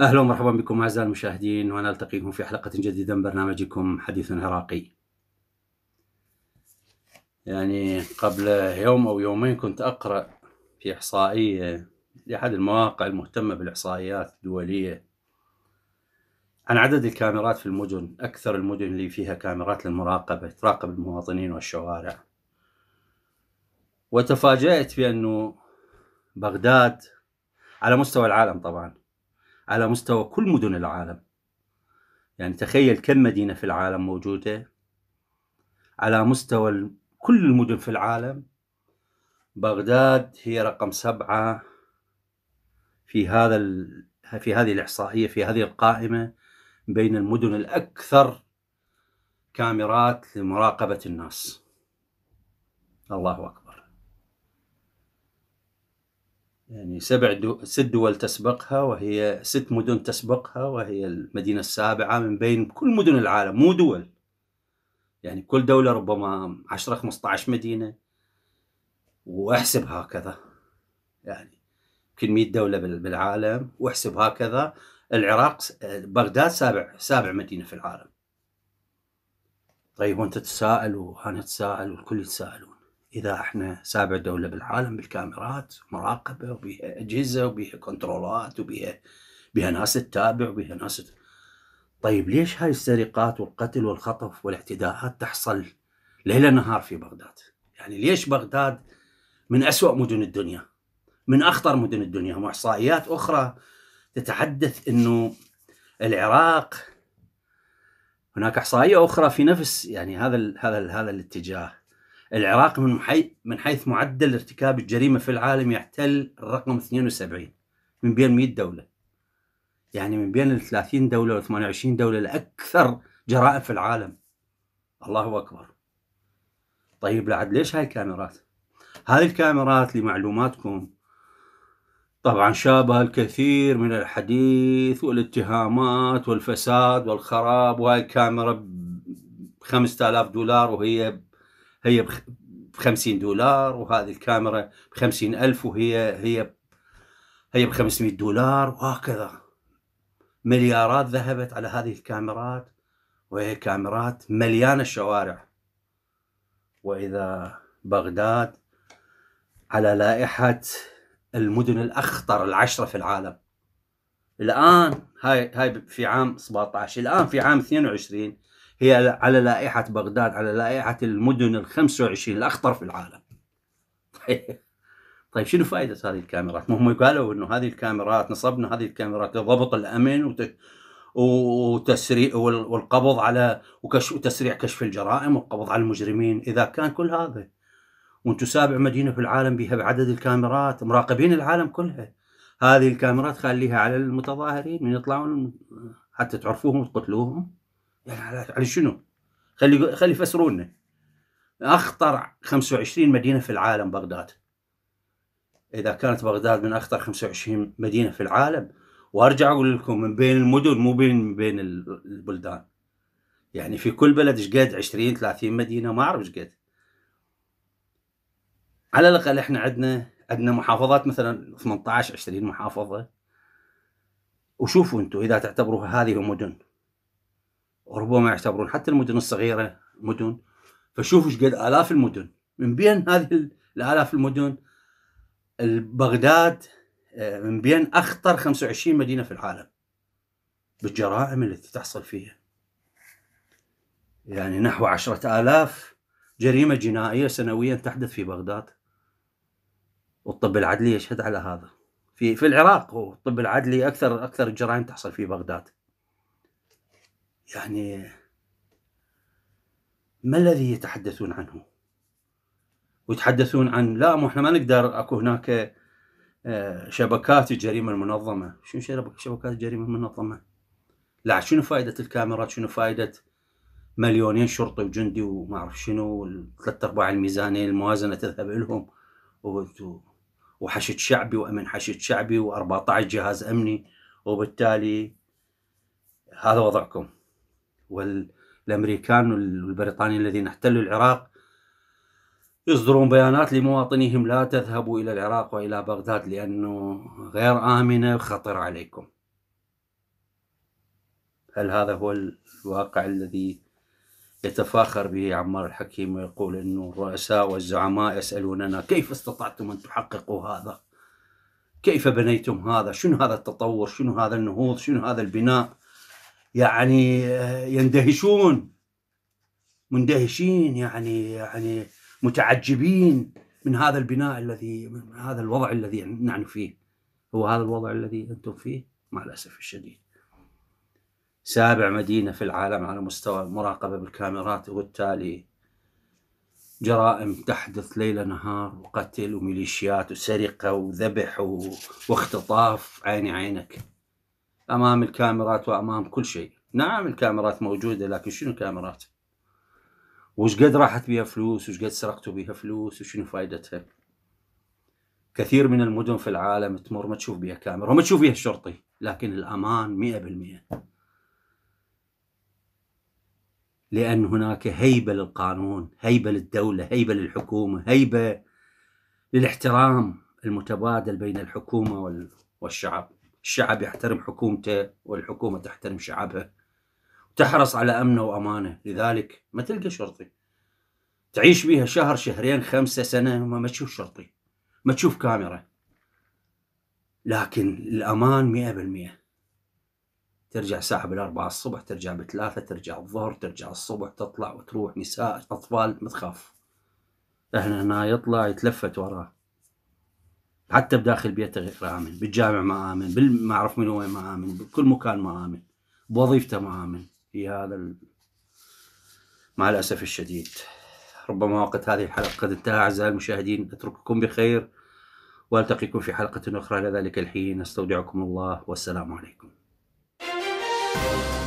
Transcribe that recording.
اهلا ومرحبا بكم اعزائي المشاهدين ونلتقيكم في حلقه جديده من برنامجكم حديث عراقي. يعني قبل يوم او يومين كنت اقرا في احصائيه لأحد المواقع المهتمة بالإحصائيات الدولية عن عدد الكاميرات في المدن أكثر المدن اللي فيها كاميرات للمراقبة تراقب المواطنين والشوارع وتفاجأت بأنه بغداد على مستوى العالم طبعا على مستوى كل مدن العالم يعني تخيل كم مدينة في العالم موجودة على مستوى كل المدن في العالم بغداد هي رقم سبعة في هذا ال... في هذه الاحصائيه في هذه القائمه بين المدن الاكثر كاميرات لمراقبه الناس. الله اكبر. يعني سبع دو... ست دول تسبقها وهي ست مدن تسبقها وهي المدينه السابعه من بين كل مدن العالم مو دول. يعني كل دوله ربما 10 15 مدينه واحسب هكذا. يعني يمكن 100 دوله بالعالم واحسب هكذا العراق بغداد سابع سابع مدينه في العالم طيب وانت تتساءل وانا اتساءل والكل يتساءلون اذا احنا سابع دوله بالعالم بالكاميرات مراقبه وبها اجهزه وبها كنترولات وبها بها ناس تتابع وبها ناس طيب ليش هاي السرقات والقتل والخطف والاعتداءات تحصل ليل نهار في بغداد يعني ليش بغداد من أسوأ مدن الدنيا من أخطر مدن الدنيا وإحصائيات أخرى تتحدث أنه العراق هناك إحصائية أخرى في نفس يعني هذا الـ هذا الـ هذا الاتجاه العراق من حيث من حيث معدل ارتكاب الجريمة في العالم يحتل الرقم 72 من بين 100 دولة يعني من بين ال 30 دولة و 28 دولة الأكثر جرائم في العالم الله أكبر طيب لعد ليش هاي الكاميرات؟ هذه الكاميرات لمعلوماتكم طبعا شابه الكثير من الحديث والاتهامات والفساد والخراب وهاي الكاميرا ب 5000 دولار وهي هي ب 50 دولار وهذه الكاميرا ب 50000 وهي هي هي ب 500 دولار وهكذا مليارات ذهبت على هذه الكاميرات وهي كاميرات مليانة الشوارع وإذا بغداد على لائحة المدن الاخطر العشره في العالم الان هاي هاي في عام 17 الان في عام 22 هي على لائحه بغداد على لائحه المدن ال 25 الاخطر في العالم طيب, طيب، شنو فائده هذه الكاميرات؟ ما هم قالوا انه هذه الكاميرات نصبنا هذه الكاميرات لضبط الامن وت... وتسريع والقبض على وكشف وتسريع كشف الجرائم والقبض على المجرمين اذا كان كل هذا وانتم سابع مدينه في العالم بها بعدد الكاميرات مراقبين العالم كلها هذه الكاميرات خليها على المتظاهرين من يطلعون حتى تعرفوهم وتقتلوهم يعني على شنو؟ خلي خلي يفسروا لنا اخطر 25 مدينه في العالم بغداد اذا كانت بغداد من اخطر 25 مدينه في العالم وارجع اقول لكم من بين المدن مو بين بين البلدان يعني في كل بلد ايش قد 20 30 مدينه ما اعرف ايش قد على الاقل احنا عندنا عندنا محافظات مثلا 18 20 محافظه وشوفوا انتم اذا تعتبروها هذه مدن وربما يعتبرون حتى المدن الصغيره مدن فشوفوا ايش قد الاف المدن من بين هذه الالاف المدن بغداد آه، من بين اخطر 25 مدينه في العالم بالجرائم التي تحصل فيها يعني نحو عشرة آلاف جريمة جنائية سنويا تحدث في بغداد والطب العدلي يشهد على هذا في في العراق هو الطب العدلي اكثر اكثر الجرائم تحصل في بغداد يعني ما الذي يتحدثون عنه ويتحدثون عن لا مو احنا ما نقدر اكو هناك آه، شبكات الجريمه المنظمه شنو شبكات الجريمه المنظمه لا شنو فائده الكاميرات شنو فائده مليونين شرطي وجندي وما اعرف شنو ثلاث ارباع الميزانيه الموازنه تذهب لهم وانتم وحشد شعبي وأمن حشد شعبي و14 جهاز أمني وبالتالي هذا وضعكم والأمريكان والبريطانيين الذين احتلوا العراق يصدرون بيانات لمواطنيهم لا تذهبوا إلى العراق وإلى بغداد لأنه غير آمنة وخطر عليكم هل هذا هو الواقع الذي يتفاخر به عمار الحكيم ويقول انه الرؤساء والزعماء يسالوننا كيف استطعتم ان تحققوا هذا؟ كيف بنيتم هذا؟ شنو هذا التطور؟ شنو هذا النهوض؟ شنو هذا البناء؟ يعني آه، يندهشون مندهشين يعني يعني متعجبين من هذا البناء الذي من هذا الوضع الذي نحن فيه هو هذا الوضع الذي انتم فيه مع الاسف الشديد سابع مدينة في العالم على مستوى المراقبة بالكاميرات وبالتالي جرائم تحدث ليل نهار وقتل وميليشيات وسرقة وذبح واختطاف عيني عينك أمام الكاميرات وأمام كل شيء نعم الكاميرات موجودة لكن شنو الكاميرات وش قد راحت بها فلوس وش قد سرقتوا بها فلوس وشنو فائدتها كثير من المدن في العالم تمر ما تشوف بها كاميرا وما تشوف بها الشرطي لكن الأمان مئة بالمئة لأن هناك هيبة للقانون هيبة للدولة هيبة للحكومة هيبة للاحترام المتبادل بين الحكومة والشعب الشعب يحترم حكومته والحكومة تحترم شعبها وتحرص على أمنه وأمانه لذلك ما تلقى شرطي تعيش بيها شهر شهرين خمسة سنة وما ما تشوف شرطي ما تشوف كاميرا لكن الأمان مئة بالمئة ترجع الساعة بالأربعة الصبح ترجع بالثلاثة ترجع الظهر ترجع الصبح تطلع وتروح نساء أطفال ما تخاف احنا هنا يطلع يتلفت وراه حتى بداخل بيته غير آمن بالجامع ما آمن ما أعرف من وين ما آمن بكل مكان ما آمن بوظيفته ما آمن في هذا ال... مع الأسف الشديد ربما وقت هذه الحلقة قد انتهى أعزائي المشاهدين أترككم بخير وألتقيكم في حلقة أخرى لذلك الحين أستودعكم الله والسلام عليكم thank you